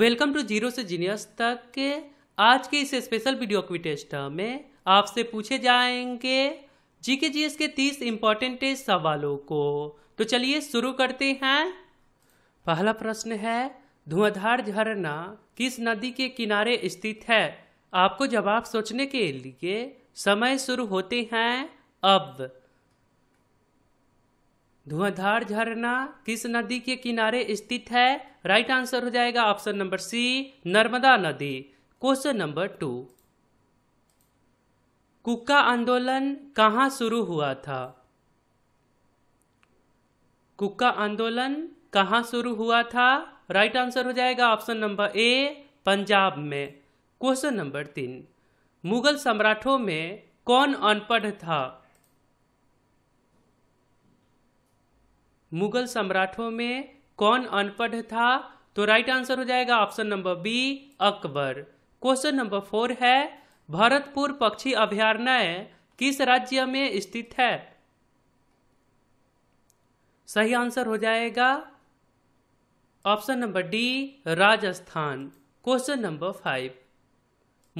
welcome to zero से genius तक के आज के इस स्पेशल वीडियो क्विटेस्ट में आपसे पूछे जाएंगे जीके जीएस के तीस इंपॉर्टेंट टेस्ट सवालों को तो चलिए शुरू करते हैं पहला प्रश्न है धुआंधार झरना किस नदी के किनारे स्थित है आपको जवाब सोचने के लिए समय शुरू होते हैं अब धुआंधार झरना किस नदी के किनारे स्थित है राइट आंसर हो जाएगा ऑप्शन नंबर सी नर्मदा नदी क्वेश्चन नंबर टू कुका आंदोलन कहाँ शुरू हुआ था कुका आंदोलन कहाँ शुरू हुआ था राइट आंसर हो जाएगा ऑप्शन नंबर ए पंजाब में क्वेश्चन नंबर तीन मुगल सम्राटों में कौन अनपढ़ था मुगल सम्राटों में कौन अनपढ़ था तो राइट आंसर हो जाएगा option number B Akbar question number four है भरतपुर पक्षी अभ्यारण्य किस राज्य में स्थित है सही आंसर हो जाएगा option number D Rajasthan question number five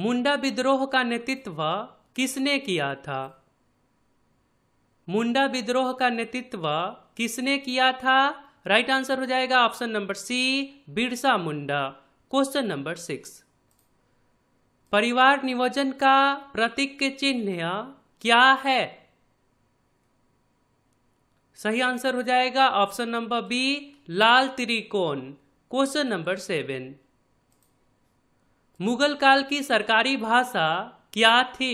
Munda विद्रोह का नेतृत्व किसने किया था मुंडा विद्रोह का नेतृत्व किसने किया था राइट right आंसर हो जाएगा option number C Birsa Munda question number six परिवार नियोजन का प्रतीक के चिन्ह क्या है सही आंसर हो जाएगा ऑप्शन नंबर बी लाल त्रिकोण क्वेश्चन नंबर सेवन मुगल काल की सरकारी भाषा क्या थी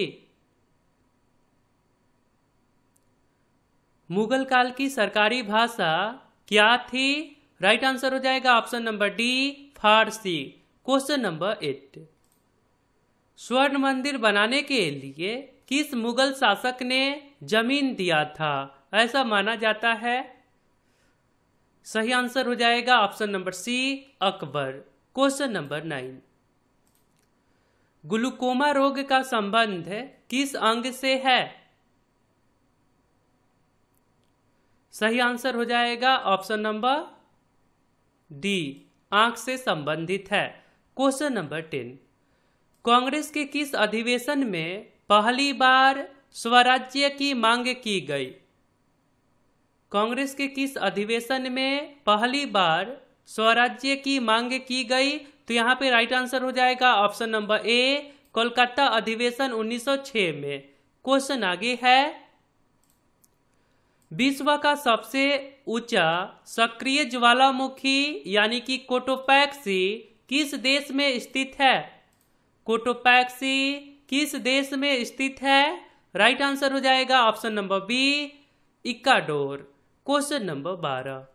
मुगल काल की सरकारी भाषा क्या थी राइट आंसर हो जाएगा option number D Farsi question number eight स्वर्ण मंदिर बनाने के लिए किस मुगल शासक ने जमीन दिया था ऐसा माना जाता है सही आंसर हो जाएगा option number C Akbar question number nine glaucoma रोग का संबंध किस अंग से है सही आंसर हो जाएगा ऑप्शन नंबर डी आंख से संबंधित है क्वेश्चन नंबर टेन कांग्रेस के किस अधिवेशन में पहली बार स्वराज्य की मांग की गई कांग्रेस के किस अधिवेशन में पहली बार स्वराज्य की मांग की गई तो यहाँ पे राइट आंसर हो जाएगा ऑप्शन नंबर ए कोलकाता अधिवेशन 1906 में क्वेश्चन आगे है विश्व का सबसे ऊंचा सक्रिय ज्वालामुखी यानी कि कोटोपैक्सी किस देश में स्थित है कोटोपैक्सी किस देश में स्थित है राइट आंसर हो जाएगा option number B Ecuador question number बारह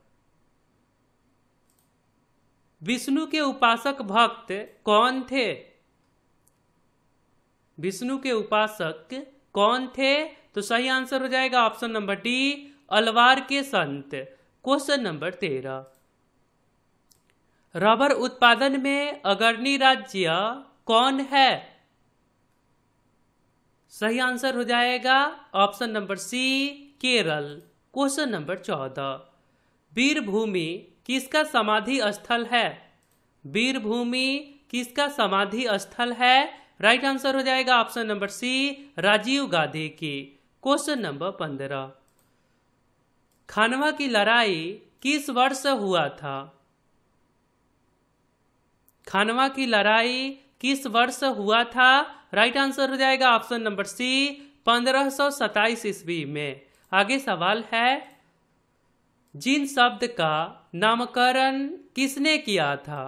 विष्णु के उपासक भक्त कौन थे विष्णु के उपासक कौन थे तो सही आंसर हो जाएगा ऑप्शन नंबर डी अलवार के संत क्वेश्चन नंबर तेरह रबर उत्पादन में अग्रणी राज्य कौन है सही आंसर हो जाएगा option number C Kerala question number चौदह वीरभूमि किसका समाधि स्थल है वीरभूमि किसका समाधि स्थल है राइट आंसर हो जाएगा option number C Rajiv Gandhi की क्वेश्चन नंबर पंद्रह खानवा की लड़ाई किस वर्ष हुआ था खानवा की लड़ाई किस वर्ष हुआ था राइट आंसर हो जाएगा ऑप्शन नंबर सी पंद्रह सौ सताइस ईस्वी में आगे सवाल है जिन शब्द का नामकरण किसने किया था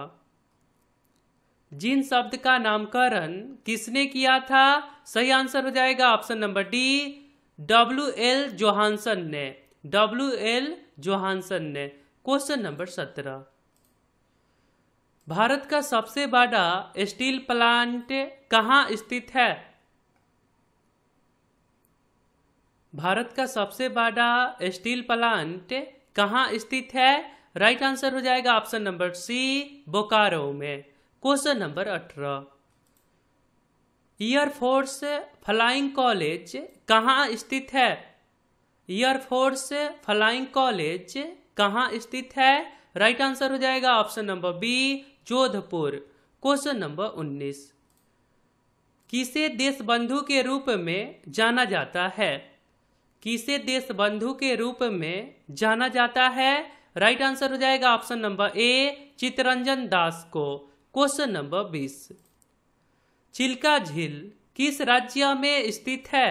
जिन शब्द का नामकरण किसने किया था सही आंसर हो जाएगा option number D W L Johannsen ने डब्ल्यू एल जोहानसन ने क्वेश्चन नंबर सत्रह भारत का सबसे बड़ा स्टील प्लांट कहाँ स्थित है भारत का सबसे बड़ा स्टील प्लांट कहाँ स्थित है राइट आंसर हो जाएगा ऑप्शन नंबर सी बोकारो में क्वेश्चन नंबर अठारह एयरफोर्स फ्लाइंग कॉलेज कहाँ स्थित है एयरफोर्स फ्लाइंग कॉलेज कहाँ स्थित है राइट आंसर हो जाएगा option number B Jodhpur question number 19 किसे देश बंधु के रूप में जाना जाता है किसे देश बंधु के रूप में जाना जाता है राइट आंसर हो जाएगा option number A Chittaranjan Das को क्वेश्चन नंबर 20 चिल्का झील किस राज्य में स्थित है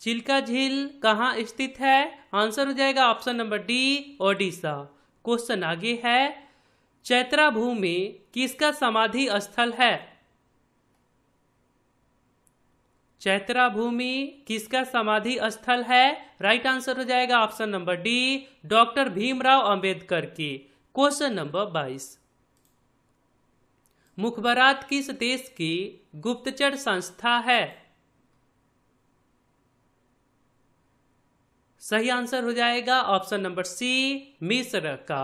चिल्का झील कहाँ स्थित है आंसर हो जाएगा option number D Odisha question आगे है चैत्रा भूमि किसका समाधि स्थल है चैत्रा भूमि किसका समाधि स्थल है राइट आंसर हो जाएगा option number D doctor Bhimrao Ambedkar की क्वेश्चन नंबर बाईस मुखबरात किस देश की गुप्तचर संस्था है सही आंसर हो जाएगा ऑप्शन नंबर सी मिस्र का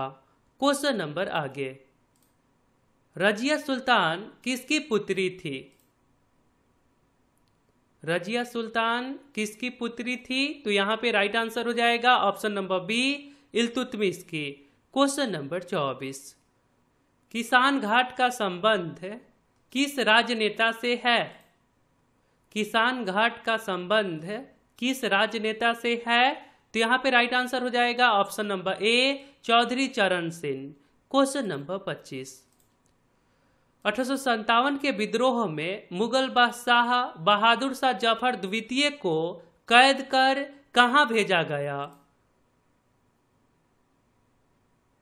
क्वेश्चन नंबर आगे रजिया सुल्तान किसकी पुत्री थी रजिया सुल्तान किसकी पुत्री थी तो यहां पे राइट आंसर हो जाएगा ऑप्शन नंबर बी इलतुतमिश की क्वेश्चन नंबर चौबीस किसान घाट का संबंध किस राजनेता से है किसान घाट का संबंध किस राजनेता से है तो यहाँ पे राइट आंसर हो जाएगा ऑप्शन नंबर ए चौधरी चरण सिंह क्वेश्चन नंबर पच्चीस अठारह के विद्रोह में मुगल बादशाह बहादुर शाह जफर द्वितीय को कैद कर कहा भेजा गया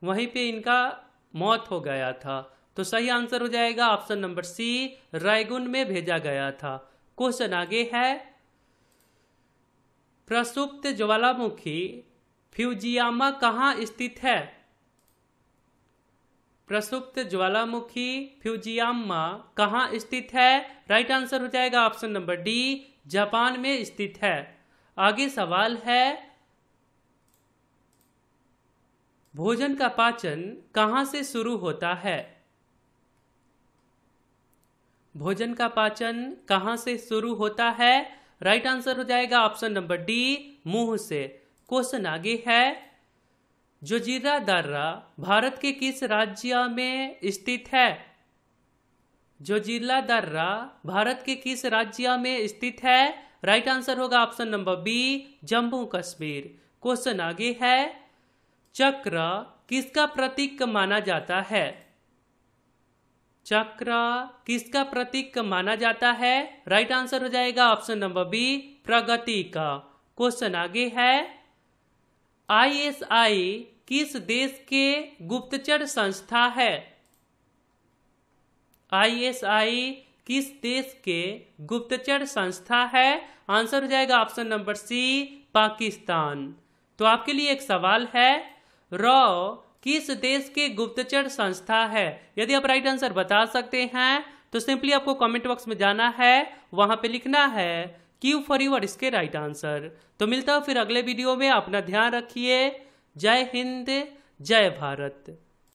वहीं पे इनका मौत हो गया था तो सही आंसर हो जाएगा ऑप्शन नंबर सी रायगुन में भेजा गया था क्वेश्चन आगे है प्रसुप्त ज्वालामुखी फ्यूजियामा कहाँ स्थित है प्रसुप्त ज्वालामुखी फ्यूजियामा कहाँ स्थित है राइट आंसर हो जाएगा ऑप्शन नंबर डी जापान में स्थित है आगे सवाल है भोजन का पाचन कहाँ से शुरू होता है भोजन का पाचन कहाँ से शुरू होता है राइट आंसर हो जाएगा ऑप्शन नंबर डी मुंह से क्वेश्चन आगे है जोजीरा दर्रा भारत के किस राज्य में स्थित है जोजीला दर्रा भारत के किस राज्य में स्थित है राइट आंसर होगा option number B Jammu Kashmir question आगे है चक्र किसका प्रतीक माना जाता है चक्र किसका प्रतीक माना जाता है राइट आंसर हो जाएगा ऑप्शन नंबर बी प्रगति का क्वेश्चन आगे है आईएसआई किस देश के गुप्तचर संस्था है आईएसआई किस देश के गुप्तचर संस्था है आंसर हो जाएगा ऑप्शन नंबर सी पाकिस्तान तो आपके लिए एक सवाल है रॉ किस देश के गुप्तचर संस्था है यदि आप राइट आंसर बता सकते हैं तो सिंपली आपको कमेंट बॉक्स में जाना है वहां पे लिखना है क्यू फॉर यूर इसके राइट आंसर तो मिलता हूं फिर अगले वीडियो में अपना ध्यान रखिए जय हिंद जय भारत